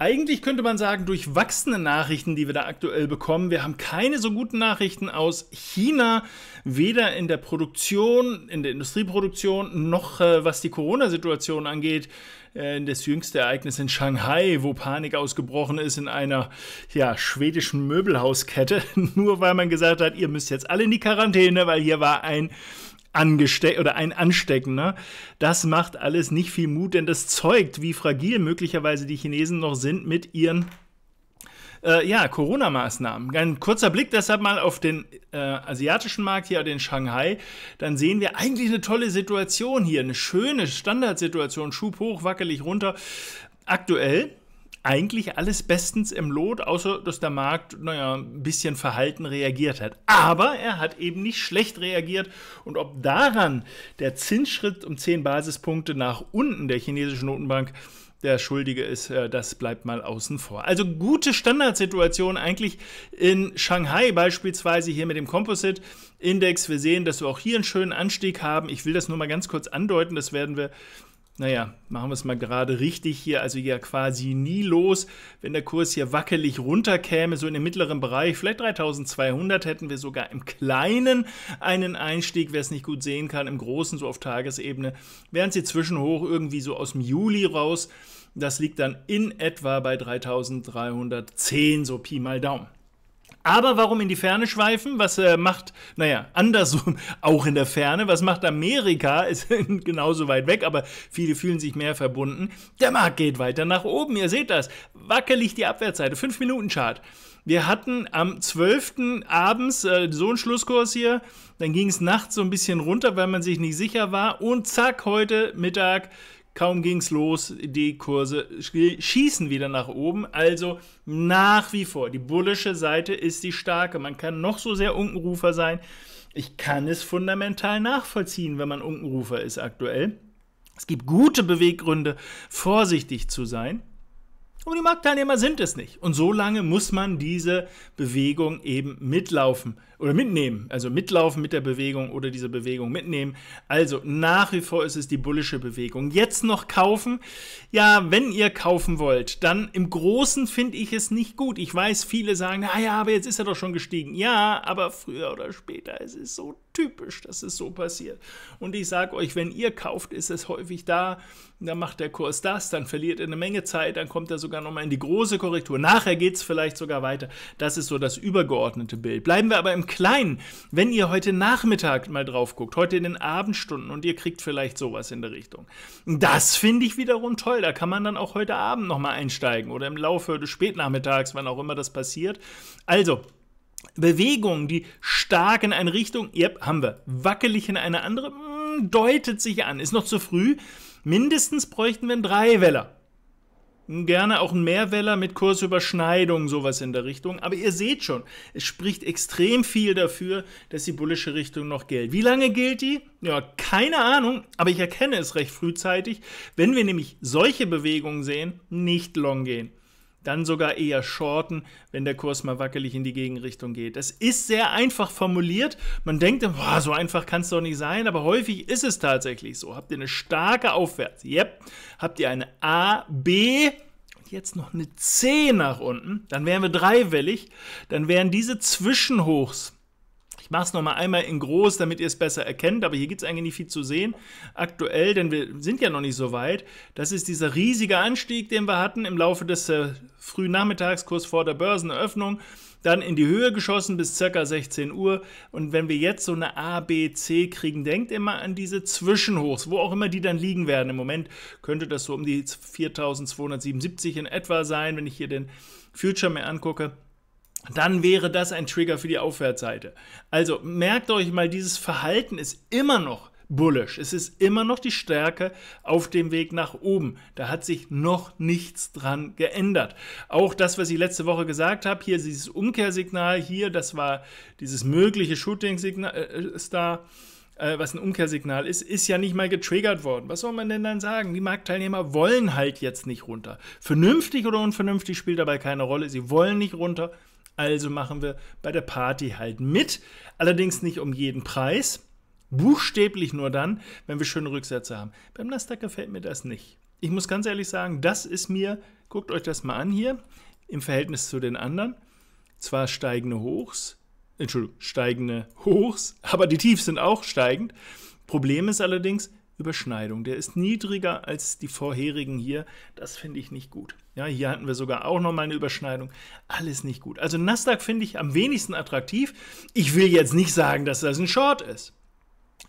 eigentlich könnte man sagen, durchwachsene Nachrichten, die wir da aktuell bekommen. Wir haben keine so guten Nachrichten aus China, weder in der Produktion, in der Industrieproduktion, noch äh, was die Corona-Situation angeht. Äh, das jüngste Ereignis in Shanghai, wo Panik ausgebrochen ist in einer ja, schwedischen Möbelhauskette, nur weil man gesagt hat, ihr müsst jetzt alle in die Quarantäne, weil hier war ein angesteckt oder ein Ansteckender. Ne? Das macht alles nicht viel Mut, denn das zeugt, wie fragil möglicherweise die Chinesen noch sind mit ihren äh, ja, Corona-Maßnahmen. Ein kurzer Blick deshalb mal auf den äh, asiatischen Markt hier, den Shanghai. Dann sehen wir eigentlich eine tolle Situation hier, eine schöne Standardsituation, Schub hoch, wackelig runter. Aktuell eigentlich alles bestens im Lot, außer dass der Markt, naja, ein bisschen verhalten reagiert hat. Aber er hat eben nicht schlecht reagiert. Und ob daran der Zinsschritt um 10 Basispunkte nach unten der chinesischen Notenbank der Schuldige ist, äh, das bleibt mal außen vor. Also gute Standardsituation eigentlich in Shanghai beispielsweise hier mit dem Composite Index. Wir sehen, dass wir auch hier einen schönen Anstieg haben. Ich will das nur mal ganz kurz andeuten, das werden wir naja, machen wir es mal gerade richtig hier, also ja quasi nie los. Wenn der Kurs hier wackelig runterkäme, so in den mittleren Bereich, vielleicht 3200, hätten wir sogar im Kleinen einen Einstieg, wer es nicht gut sehen kann, im Großen so auf Tagesebene, Wären sie zwischenhoch irgendwie so aus dem Juli raus, das liegt dann in etwa bei 3310, so Pi mal Daumen. Aber warum in die Ferne schweifen? Was äh, macht, naja, andersrum auch in der Ferne, was macht Amerika? Ist genauso weit weg, aber viele fühlen sich mehr verbunden. Der Markt geht weiter nach oben, ihr seht das. Wackelig die Abwärtsseite, 5-Minuten-Chart. Wir hatten am 12. abends äh, so einen Schlusskurs hier, dann ging es nachts so ein bisschen runter, weil man sich nicht sicher war und zack, heute Mittag Kaum ging's los, die Kurse schießen wieder nach oben. Also nach wie vor, die bullische Seite ist die starke. Man kann noch so sehr Unkenrufer sein. Ich kann es fundamental nachvollziehen, wenn man Unkenrufer ist aktuell. Es gibt gute Beweggründe, vorsichtig zu sein aber die Marktteilnehmer sind es nicht. Und so lange muss man diese Bewegung eben mitlaufen oder mitnehmen. Also mitlaufen mit der Bewegung oder diese Bewegung mitnehmen. Also nach wie vor ist es die bullische Bewegung. Jetzt noch kaufen. Ja, wenn ihr kaufen wollt, dann im Großen finde ich es nicht gut. Ich weiß, viele sagen, naja, ah aber jetzt ist er doch schon gestiegen. Ja, aber früher oder später, ist es so typisch, dass es so passiert. Und ich sage euch, wenn ihr kauft, ist es häufig da, dann macht der Kurs das, dann verliert er eine Menge Zeit, dann kommt er sogar dann nochmal in die große Korrektur. Nachher geht es vielleicht sogar weiter. Das ist so das übergeordnete Bild. Bleiben wir aber im Kleinen. Wenn ihr heute Nachmittag mal drauf guckt, heute in den Abendstunden und ihr kriegt vielleicht sowas in der Richtung. Das finde ich wiederum toll. Da kann man dann auch heute Abend nochmal einsteigen oder im Laufe des Spätnachmittags, wann auch immer das passiert. Also, Bewegungen, die stark in eine Richtung, yep, haben wir, wackelig in eine andere, mh, hm, deutet sich an, ist noch zu früh. Mindestens bräuchten wir einen Dreiweller. Gerne auch ein Mehrweller mit Kursüberschneidung, sowas in der Richtung. Aber ihr seht schon, es spricht extrem viel dafür, dass die bullische Richtung noch gilt. Wie lange gilt die? Ja, keine Ahnung, aber ich erkenne es recht frühzeitig, wenn wir nämlich solche Bewegungen sehen, nicht long gehen. Dann sogar eher shorten, wenn der Kurs mal wackelig in die Gegenrichtung geht. Das ist sehr einfach formuliert. Man denkt, boah, so einfach kann es doch nicht sein, aber häufig ist es tatsächlich so. Habt ihr eine starke Aufwärts? Yep. Habt ihr eine A, B? und jetzt noch eine C nach unten, dann wären wir dreiwellig, dann wären diese Zwischenhochs ich mache es nochmal einmal in groß, damit ihr es besser erkennt, aber hier gibt es eigentlich nicht viel zu sehen aktuell, denn wir sind ja noch nicht so weit. Das ist dieser riesige Anstieg, den wir hatten im Laufe des äh, frühen Nachmittags, kurz vor der Börseneröffnung dann in die Höhe geschossen bis circa 16 Uhr. Und wenn wir jetzt so eine A, B, C kriegen, denkt immer an diese Zwischenhochs, wo auch immer die dann liegen werden. Im Moment könnte das so um die 4277 in etwa sein, wenn ich hier den Future mir angucke dann wäre das ein Trigger für die Aufwärtsseite. Also merkt euch mal, dieses Verhalten ist immer noch bullish. Es ist immer noch die Stärke auf dem Weg nach oben. Da hat sich noch nichts dran geändert. Auch das, was ich letzte Woche gesagt habe, hier dieses Umkehrsignal hier, das war dieses mögliche Shooting-Star äh, äh, äh, was ein Umkehrsignal ist, ist ja nicht mal getriggert worden. Was soll man denn dann sagen? Die Marktteilnehmer wollen halt jetzt nicht runter. Vernünftig oder unvernünftig spielt dabei keine Rolle. Sie wollen nicht runter. Also machen wir bei der Party halt mit, allerdings nicht um jeden Preis. Buchstäblich nur dann, wenn wir schöne Rücksätze haben. Beim Nasdaq gefällt mir das nicht. Ich muss ganz ehrlich sagen, das ist mir, guckt euch das mal an hier, im Verhältnis zu den anderen. Zwar steigende Hochs, Entschuldigung, steigende Hochs, aber die Tiefs sind auch steigend. Problem ist allerdings, Überschneidung. Der ist niedriger als die vorherigen hier. Das finde ich nicht gut. Ja, hier hatten wir sogar auch nochmal eine Überschneidung. Alles nicht gut. Also Nasdaq finde ich am wenigsten attraktiv. Ich will jetzt nicht sagen, dass das ein Short ist.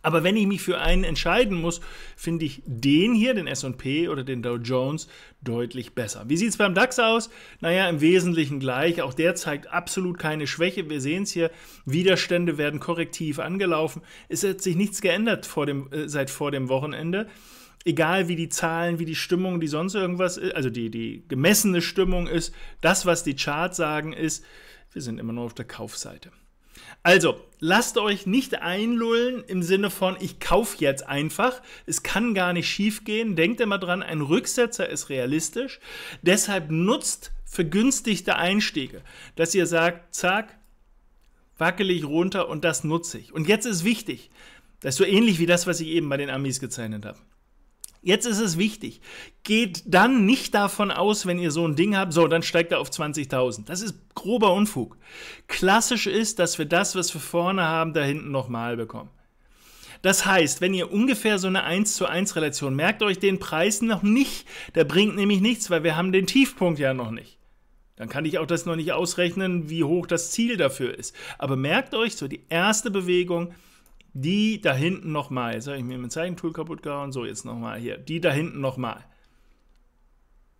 Aber wenn ich mich für einen entscheiden muss, finde ich den hier, den SP oder den Dow Jones, deutlich besser. Wie sieht es beim DAX aus? Naja, im Wesentlichen gleich. Auch der zeigt absolut keine Schwäche. Wir sehen es hier. Widerstände werden korrektiv angelaufen. Es hat sich nichts geändert vor dem, äh, seit vor dem Wochenende egal wie die Zahlen, wie die Stimmung, die sonst irgendwas ist, äh, also die, die gemessene Stimmung ist, das, was die Charts sagen, ist, wir sind immer nur auf der Kaufseite. Also, lasst euch nicht einlullen im Sinne von, ich kaufe jetzt einfach. Es kann gar nicht schief gehen. Denkt immer dran, ein Rücksetzer ist realistisch. Deshalb nutzt vergünstigte Einstiege, dass ihr sagt, zack, wackel ich runter und das nutze ich. Und jetzt ist wichtig, das ist so ähnlich wie das, was ich eben bei den Amis gezeichnet habe. Jetzt ist es wichtig. Geht dann nicht davon aus, wenn ihr so ein Ding habt, so, dann steigt er auf 20.000. Das ist grober Unfug. Klassisch ist, dass wir das, was wir vorne haben, da hinten nochmal bekommen. Das heißt, wenn ihr ungefähr so eine 1 zu 1 Relation, merkt euch den Preis noch nicht. Der bringt nämlich nichts, weil wir haben den Tiefpunkt ja noch nicht. Dann kann ich auch das noch nicht ausrechnen, wie hoch das Ziel dafür ist. Aber merkt euch so die erste Bewegung, die da hinten nochmal. Jetzt habe ich mir mein Zeichentool kaputt gehauen. So, jetzt nochmal hier. Die da hinten nochmal.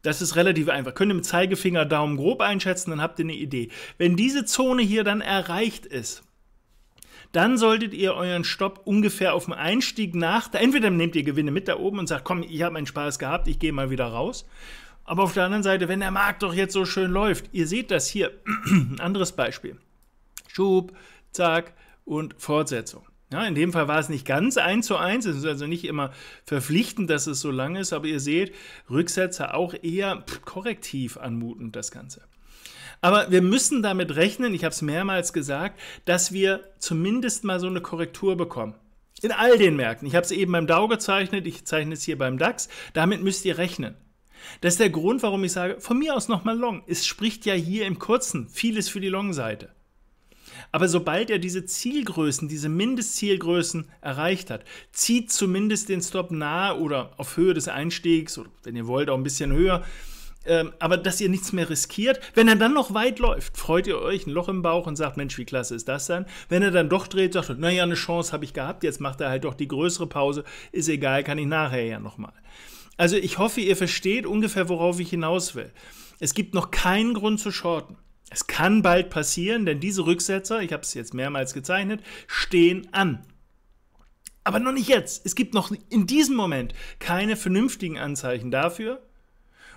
Das ist relativ einfach. Könnt ihr mit Zeigefinger, Daumen grob einschätzen, dann habt ihr eine Idee. Wenn diese Zone hier dann erreicht ist, dann solltet ihr euren Stopp ungefähr auf dem Einstieg nach. Entweder nehmt ihr Gewinne mit da oben und sagt, komm, ich habe meinen Spaß gehabt, ich gehe mal wieder raus. Aber auf der anderen Seite, wenn der Markt doch jetzt so schön läuft, ihr seht das hier, ein anderes Beispiel. Schub, Zack und Fortsetzung. Ja, in dem Fall war es nicht ganz eins zu eins. Es ist also nicht immer verpflichtend, dass es so lang ist, aber ihr seht, Rücksetzer auch eher korrektiv anmutend, das Ganze. Aber wir müssen damit rechnen, ich habe es mehrmals gesagt, dass wir zumindest mal so eine Korrektur bekommen. In all den Märkten. Ich habe es eben beim Dow gezeichnet, ich zeichne es hier beim DAX. Damit müsst ihr rechnen. Das ist der Grund, warum ich sage, von mir aus nochmal Long. Es spricht ja hier im Kurzen vieles für die Long-Seite. Aber sobald er diese Zielgrößen, diese Mindestzielgrößen erreicht hat, zieht zumindest den Stop nahe oder auf Höhe des Einstiegs oder wenn ihr wollt auch ein bisschen höher. Ähm, aber dass ihr nichts mehr riskiert. Wenn er dann noch weit läuft, freut ihr euch ein Loch im Bauch und sagt, Mensch, wie klasse ist das dann? Wenn er dann doch dreht, sagt er, naja, eine Chance habe ich gehabt, jetzt macht er halt doch die größere Pause, ist egal, kann ich nachher ja nochmal. Also ich hoffe, ihr versteht ungefähr, worauf ich hinaus will. Es gibt noch keinen Grund zu shorten. Es kann bald passieren, denn diese Rücksetzer, ich habe es jetzt mehrmals gezeichnet, stehen an. Aber noch nicht jetzt. Es gibt noch in diesem Moment keine vernünftigen Anzeichen dafür.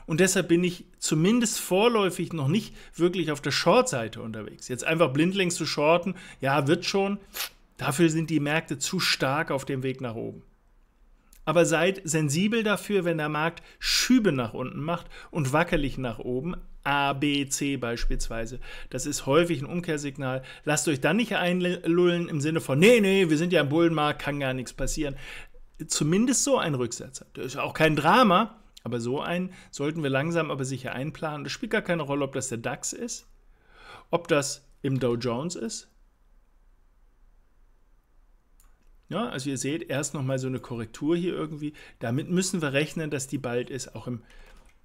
Und deshalb bin ich zumindest vorläufig noch nicht wirklich auf der Short-Seite unterwegs. Jetzt einfach blindlings zu shorten, ja, wird schon. Dafür sind die Märkte zu stark auf dem Weg nach oben. Aber seid sensibel dafür, wenn der Markt Schübe nach unten macht und wackelig nach oben, A, B, C beispielsweise. Das ist häufig ein Umkehrsignal. Lasst euch dann nicht einlullen im Sinne von, nee, nee, wir sind ja im Bullenmarkt, kann gar nichts passieren. Zumindest so ein Rücksetzer. Das ist auch kein Drama, aber so einen sollten wir langsam aber sicher einplanen. Das spielt gar keine Rolle, ob das der DAX ist, ob das im Dow Jones ist. Ja, also ihr seht erst nochmal so eine Korrektur hier irgendwie. Damit müssen wir rechnen, dass die bald ist, auch im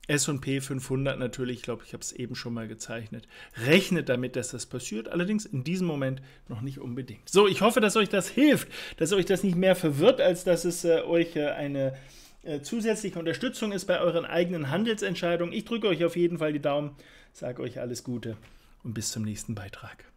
SP 500 natürlich, ich glaube, ich habe es eben schon mal gezeichnet, rechnet damit, dass das passiert. Allerdings in diesem Moment noch nicht unbedingt. So, ich hoffe, dass euch das hilft, dass euch das nicht mehr verwirrt, als dass es äh, euch äh, eine äh, zusätzliche Unterstützung ist bei euren eigenen Handelsentscheidungen. Ich drücke euch auf jeden Fall die Daumen, sage euch alles Gute und bis zum nächsten Beitrag.